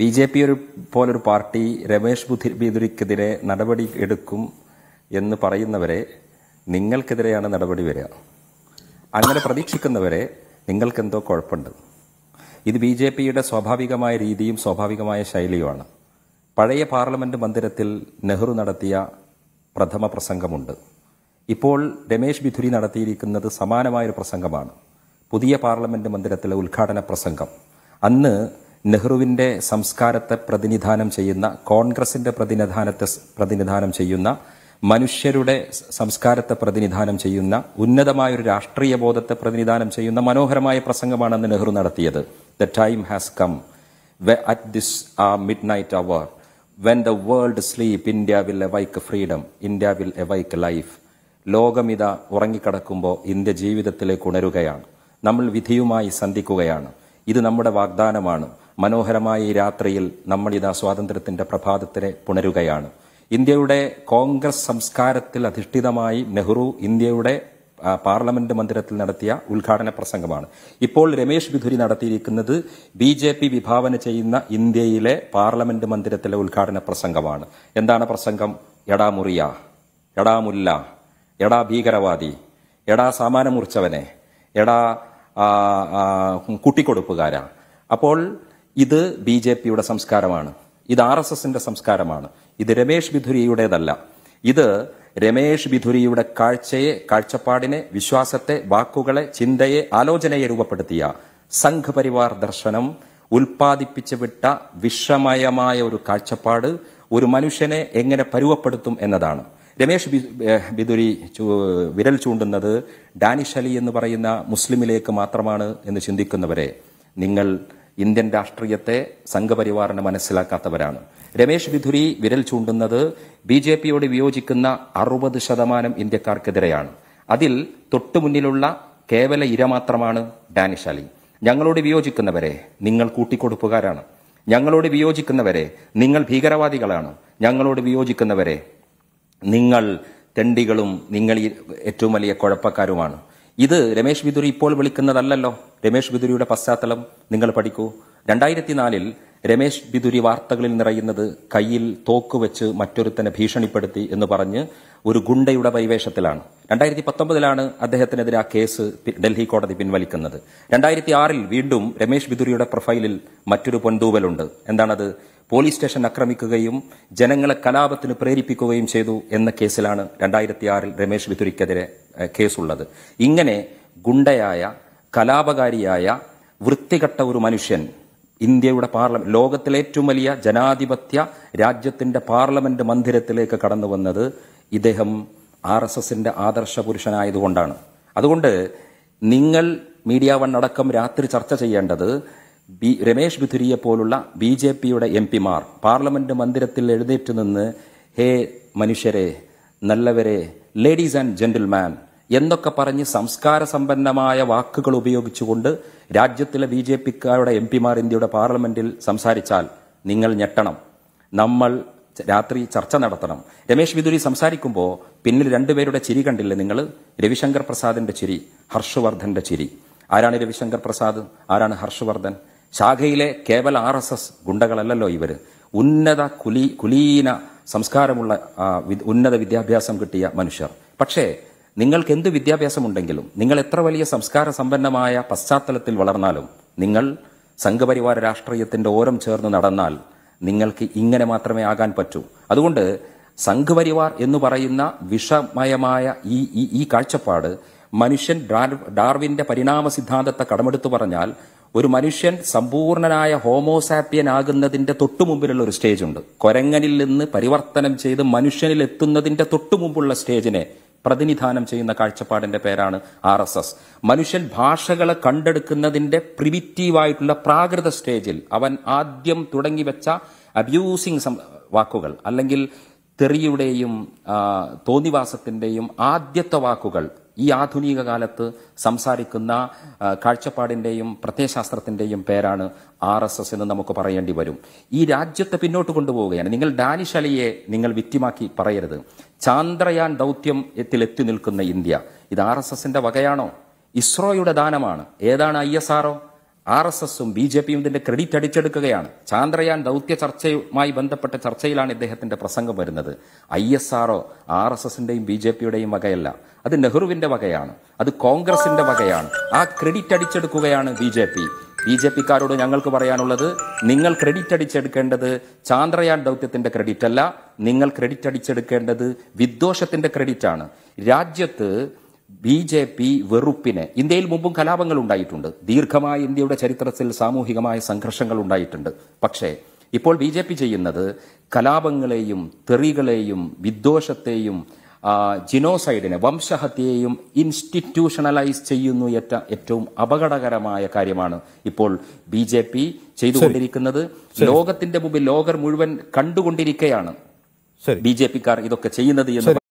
B J P ഒരു പോലൊരു party Ramesh ബുദ്ധി ബീദുരിക്കെതിരെ നടപടി എടുക്കും എന്ന് പറയുന്നവരെ നിങ്ങൾക്കെതിരെയാണ് നടപടി വരിക അങ്ങനെ പ്രതീക്ഷിക്കുന്നവരെ നിങ്ങൾക്കെന്തോ കുഴപ്പമുണ്ട് ഇത് ബി ജെ പിയുടെ സ്വാഭാവികമായ രീതിയും സ്വാഭാവികമായ ശൈലിയുമാണ് പഴയ പാർലമെൻറ്റ് മന്ദിരത്തിൽ നെഹ്റു നടത്തിയ പ്രഥമ പ്രസംഗമുണ്ട് ഇപ്പോൾ രമേശ് ബിധുരി നടത്തിയിരിക്കുന്നത് സമാനമായൊരു പ്രസംഗമാണ് പുതിയ പാർലമെൻറ്റ് മന്ദിരത്തിലെ ഉദ്ഘാടന പ്രസംഗം അന്ന് നെഹ്റുവിന്റെ സംസ്കാരത്തെ പ്രതിനിധാനം ചെയ്യുന്ന കോൺഗ്രസിന്റെ പ്രതിനിധാനത്തെ പ്രതിനിധാനം ചെയ്യുന്ന മനുഷ്യരുടെ സംസ്കാരത്തെ പ്രതിനിധാനം ചെയ്യുന്ന ഉന്നതമായ ഒരു രാഷ്ട്രീയ ബോധത്തെ പ്രതിനിധാനം ചെയ്യുന്ന മനോഹരമായ പ്രസംഗമാണെന്ന് നെഹ്റു നടത്തിയത് the time has come at this ah midnight hour when the world sleep India will wake freedom India will wake life ലോകമിത ഉറങ്ങിക്കിടക്കുമ്പോൾ ഇന്ത്യ ജീവിതത്തിലേക്ക് ഉണരുകയാണ് നമ്മൾ വിധിയുമായി സന്ധിക്കുകയാണ് ഇത് നമ്മുടെ വാഗ്ദാനമാണ് മനോഹരമായ ഈ രാത്രിയിൽ നമ്മളിതാ സ്വാതന്ത്ര്യത്തിന്റെ പ്രഭാതത്തിനെ പുണരുകയാണ് ഇന്ത്യയുടെ കോൺഗ്രസ് സംസ്കാരത്തിൽ അധിഷ്ഠിതമായി നെഹ്റു ഇന്ത്യയുടെ പാർലമെന്റ് മന്ദിരത്തിൽ നടത്തിയ ഉദ്ഘാടന പ്രസംഗമാണ് ഇപ്പോൾ രമേശ് ബിധുരി നടത്തിയിരിക്കുന്നത് ബി ജെ പി വിഭാവന ചെയ്യുന്ന ഇന്ത്യയിലെ പാർലമെന്റ് മന്ദിരത്തിലെ ഉദ്ഘാടന പ്രസംഗമാണ് എന്താണ് പ്രസംഗം എടാ മുറിയ എടാ മുല്ല എടാ ഭീകരവാദി എടാ സാമാനമുറിച്ചവനെ എടാ കൂട്ടിക്കൊടുപ്പുകാര അപ്പോൾ ഇത് ബി ജെ പിയുടെ സംസ്കാരമാണ് ഇത് ആർ എസ് എസിന്റെ സംസ്കാരമാണ് ഇത് രമേഷ് ബിധുരിയുടേതല്ല ഇത് രമേഷ് ബിധുരിയുടെ കാഴ്ചയെ കാഴ്ചപ്പാടിനെ വിശ്വാസത്തെ വാക്കുകളെ ചിന്തയെ ആലോചനയെ രൂപപ്പെടുത്തിയ സംഘപരിവാർ ദർശനം ഉൽപ്പാദിപ്പിച്ചു വിട്ട വിഷമയമായ ഒരു കാഴ്ചപ്പാട് ഒരു മനുഷ്യനെ എങ്ങനെ പരുവപ്പെടുത്തും എന്നതാണ് രമേഷ് ബിദുരി വിരൽ ചൂണ്ടുന്നത് ഡാനിഷ് അലി എന്ന് പറയുന്ന മുസ്ലിമിലേക്ക് മാത്രമാണ് എന്ന് ചിന്തിക്കുന്നവരെ നിങ്ങൾ ഇന്ത്യൻ രാഷ്ട്രീയത്തെ സംഘപരിവാറിന് മനസ്സിലാക്കാത്തവരാണ് രമേശ് വിധുരി വിരൽ ചൂണ്ടുന്നത് ബി ജെ പിയോട് വിയോജിക്കുന്ന അറുപത് ശതമാനം ഇന്ത്യക്കാർക്കെതിരെയാണ് അതിൽ തൊട്ടുമുന്നിലുള്ള കേവല ഇര മാത്രമാണ് ഡാനിഷ് അലി ഞങ്ങളോട് വിയോജിക്കുന്നവരെ നിങ്ങൾ കൂട്ടിക്കൊടുപ്പുകാരാണ് ഞങ്ങളോട് വിയോജിക്കുന്നവരെ നിങ്ങൾ ഭീകരവാദികളാണ് ഞങ്ങളോട് വിയോജിക്കുന്നവരെ നിങ്ങൾ തെണ്ടികളും നിങ്ങൾ ഏറ്റവും വലിയ കുഴപ്പക്കാരുമാണ് ഇത് രമേശ് വിദുരി ഇപ്പോൾ വിളിക്കുന്നതല്ലല്ലോ രമേഷ് ബിദുരിയുടെ പശ്ചാത്തലം നിങ്ങൾ പഠിക്കൂ രണ്ടായിരത്തി നാലിൽ രമേശ് ബിദുരി വാർത്തകളിൽ നിറയുന്നത് കയ്യിൽ തോക്ക് വെച്ച് മറ്റൊരുത്തനെ ഭീഷണിപ്പെടുത്തി എന്ന് പറഞ്ഞ് ഒരു ഗുണ്ടയുടെ പരിവേഷത്തിലാണ് രണ്ടായിരത്തി പത്തൊമ്പതിലാണ് അദ്ദേഹത്തിനെതിരെ ആ കേസ് ഡൽഹി കോടതി പിൻവലിക്കുന്നത് രണ്ടായിരത്തി ആറിൽ വീണ്ടും രമേശ് ബിദുരിയുടെ പ്രൊഫൈലിൽ മറ്റൊരു പൊൻതൂവലുണ്ട് എന്താണത് പോലീസ് സ്റ്റേഷൻ ആക്രമിക്കുകയും ജനങ്ങളെ കലാപത്തിന് പ്രേരിപ്പിക്കുകയും ചെയ്തു എന്ന കേസിലാണ് രണ്ടായിരത്തി ആറിൽ രമേശ് ബിദുരിക്കെതിരെ കേസുള്ളത് ഇങ്ങനെ ഗുണ്ടയായ കലാപകാരിയായ വൃത്തികെട്ട ഒരു മനുഷ്യൻ ഇന്ത്യയുടെ പാർലമെന്റ് ലോകത്തിലെ ഏറ്റവും വലിയ ജനാധിപത്യ രാജ്യത്തിന്റെ പാർലമെന്റ് മന്ദിരത്തിലേക്ക് കടന്നു വന്നത് ഇദ്ദേഹം ആർ എസ് എസിന്റെ ആദർശ പുരുഷനായതുകൊണ്ടാണ് അതുകൊണ്ട് നിങ്ങൾ മീഡിയ വൺ അടക്കം രാത്രി ചർച്ച ചെയ്യേണ്ടത് ബി രമേഷ് ബിധുരിയെ പോലുള്ള ബി ജെ പിയുടെ എം പിമാർ പാർലമെന്റ് മന്ദിരത്തിൽ എഴുന്നേറ്റ് നിന്ന് ഹേ മനുഷ്യരെ നല്ലവരെ ലേഡീസ് ആൻഡ് ജെന്റിൽമാൻ എന്നൊക്കെ പറഞ്ഞ് സംസ്കാര സമ്പന്നമായ വാക്കുകൾ ഉപയോഗിച്ചുകൊണ്ട് രാജ്യത്തിലെ ബി ജെ പിക്കാരുടെ എം പിമാർ ഇന്ത്യയുടെ പാർലമെന്റിൽ സംസാരിച്ചാൽ നിങ്ങൾ ഞെട്ടണം നമ്മൾ രാത്രി ചർച്ച നടത്തണം രമേശ് വിദുരി സംസാരിക്കുമ്പോൾ പിന്നിൽ രണ്ടുപേരുടെ ചിരി കണ്ടില്ലേ നിങ്ങൾ രവിശങ്കർ പ്രസാദിന്റെ ചിരി ഹർഷവർദ്ധന്റെ ചിരി ആരാണ് രവിശങ്കർ പ്രസാദ് ആരാണ് ഹർഷവർദ്ധൻ ശാഖയിലെ കേവല ആർ എസ് എസ് ഗുണ്ടകളല്ലല്ലോ ഇവര് ഉന്നത കുലീ കുലീന സംസ്കാരമുള്ള ഉന്നത വിദ്യാഭ്യാസം കിട്ടിയ മനുഷ്യർ പക്ഷേ നിങ്ങൾക്ക് എന്ത് വിദ്യാഭ്യാസമുണ്ടെങ്കിലും നിങ്ങൾ എത്ര വലിയ സംസ്കാര സമ്പന്നമായ പശ്ചാത്തലത്തിൽ വളർന്നാലും നിങ്ങൾ സംഘപരിവാര രാഷ്ട്രീയത്തിന്റെ ഓരം ചേർന്ന് നടന്നാൽ നിങ്ങൾക്ക് ഇങ്ങനെ മാത്രമേ ആകാൻ പറ്റൂ അതുകൊണ്ട് സംഘപരിവാർ എന്ന് പറയുന്ന വിഷമയമായ ഈ ഈ കാഴ്ചപ്പാട് മനുഷ്യൻ ഡാർവിന്റെ പരിണാമ സിദ്ധാന്തത്തെ കടമെടുത്തു പറഞ്ഞാൽ ഒരു മനുഷ്യൻ സമ്പൂർണനായ ഹോമോസാപ്പിയൻ ആകുന്നതിന്റെ തൊട്ടുമുമ്പിലുള്ള ഒരു സ്റ്റേജ് ഉണ്ട് കൊരങ്ങനിൽ നിന്ന് പരിവർത്തനം ചെയ്ത് മനുഷ്യനിൽ എത്തുന്നതിന്റെ തൊട്ടുമുമ്പുള്ള സ്റ്റേജിനെ പ്രതിനിധാനം ചെയ്യുന്ന കാഴ്ചപ്പാടിന്റെ പേരാണ് ആർ എസ് എസ് മനുഷ്യൻ ഭാഷകളെ കണ്ടെടുക്കുന്നതിന്റെ പ്രിമിറ്റീവായിട്ടുള്ള പ്രാകൃത സ്റ്റേജിൽ അവൻ ആദ്യം തുടങ്ങിവെച്ച അബ്യൂസിങ് വാക്കുകൾ അല്ലെങ്കിൽ തെറിയുടെയും തോന്നിവാസത്തിന്റെയും ആദ്യത്തെ വാക്കുകൾ ഈ ആധുനിക കാലത്ത് സംസാരിക്കുന്ന കാഴ്ചപ്പാടിൻ്റെയും പ്രത്യയശാസ്ത്രത്തിന്റെയും പേരാണ് ആർ എസ് എസ് എന്ന് നമുക്ക് പറയേണ്ടി വരും ഈ രാജ്യത്തെ പിന്നോട്ട് കൊണ്ടുപോവുകയാണ് നിങ്ങൾ ഡാനിഷ് അലിയെ നിങ്ങൾ വിറ്റുമാക്കി പറയരുത് ചാന്ദ്രയാൻ എത്തിൽ എത്തി നിൽക്കുന്ന ഇന്ത്യ ഇത് ആർ എസ് എസിന്റെ വകയാണോ ഇസ്രോയുടെ ദാനമാണ് ഏതാണ് I S R O R S എസും ബി ജെ പിയും ഇതിന്റെ ക്രെഡിറ്റ് അടിച്ചെടുക്കുകയാണ് ചാന്ദ്രയാൻ ദൌത്യ ചർച്ചയുമായി ബന്ധപ്പെട്ട ചർച്ചയിലാണ് ഇദ്ദേഹത്തിന്റെ പ്രസംഗം വരുന്നത് ഐ എസ് ആറോ ആർ എസ് എസിന്റെയും ബി ജെ പിയുടെയും വകയല്ല അത് നെഹ്റുവിന്റെ വകയാണ് അത് കോൺഗ്രസിന്റെ വകയാണ് ആ ക്രെഡിറ്റ് അടിച്ചെടുക്കുകയാണ് B J P B J പിക്കാരോട് ഞങ്ങൾക്ക് പറയാനുള്ളത് നിങ്ങൾ ക്രെഡിറ്റ് അടിച്ചെടുക്കേണ്ടത് ചാന്ദ്രയാൻ ദൗത്യത്തിന്റെ ക്രെഡിറ്റ് അല്ല നിങ്ങൾ ക്രെഡിറ്റ് അടിച്ചെടുക്കേണ്ടത് വിദ്വേഷത്തിന്റെ ക്രെഡിറ്റ് ആണ് രാജ്യത്ത് ബി ജെ പി വെറുപ്പിന് ഇന്ത്യയിൽ മുമ്പും കലാപങ്ങൾ ഉണ്ടായിട്ടുണ്ട് ദീർഘമായ ഇന്ത്യയുടെ ചരിത്രത്തിൽ സാമൂഹികമായ സംഘർഷങ്ങൾ ഉണ്ടായിട്ടുണ്ട് പക്ഷേ ഇപ്പോൾ ബി ജെ പി ചെയ്യുന്നത് കലാപങ്ങളെയും തെറികളെയും വിദ്വേഷത്തെയും ജിനോസൈഡിനെ വംശഹത്യയെയും ഇൻസ്റ്റിറ്റ്യൂഷണലൈസ് ചെയ്യുന്നു ഏറ്റ ഏറ്റവും അപകടകരമായ കാര്യമാണ് ഇപ്പോൾ ബി ജെ പി ചെയ്തുകൊണ്ടിരിക്കുന്നത് ലോകത്തിന്റെ മുമ്പിൽ ലോകർ മുഴുവൻ കണ്ടുകൊണ്ടിരിക്കുകയാണ് ബി ജെ പിക്കാർ ഇതൊക്കെ ചെയ്യുന്നത് എന്ന്